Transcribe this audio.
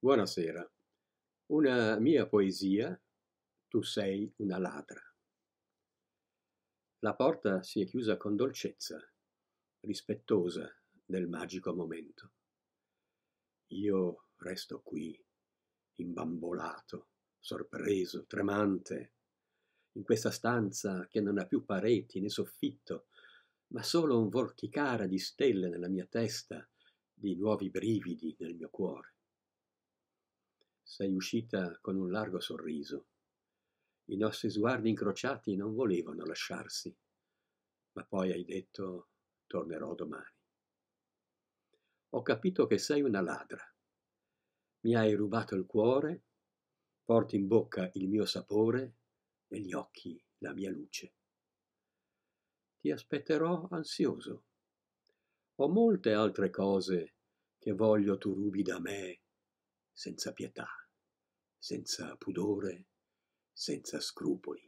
Buonasera. Una mia poesia, Tu sei una ladra. La porta si è chiusa con dolcezza, rispettosa del magico momento. Io resto qui, imbambolato, sorpreso, tremante, in questa stanza che non ha più pareti né soffitto, ma solo un vorticare di stelle nella mia testa, di nuovi brividi nel mio cuore sei uscita con un largo sorriso. I nostri sguardi incrociati non volevano lasciarsi, ma poi hai detto tornerò domani. Ho capito che sei una ladra. Mi hai rubato il cuore, porti in bocca il mio sapore, e negli occhi la mia luce. Ti aspetterò ansioso. Ho molte altre cose che voglio tu rubi da me senza pietà, senza pudore, senza scrupoli.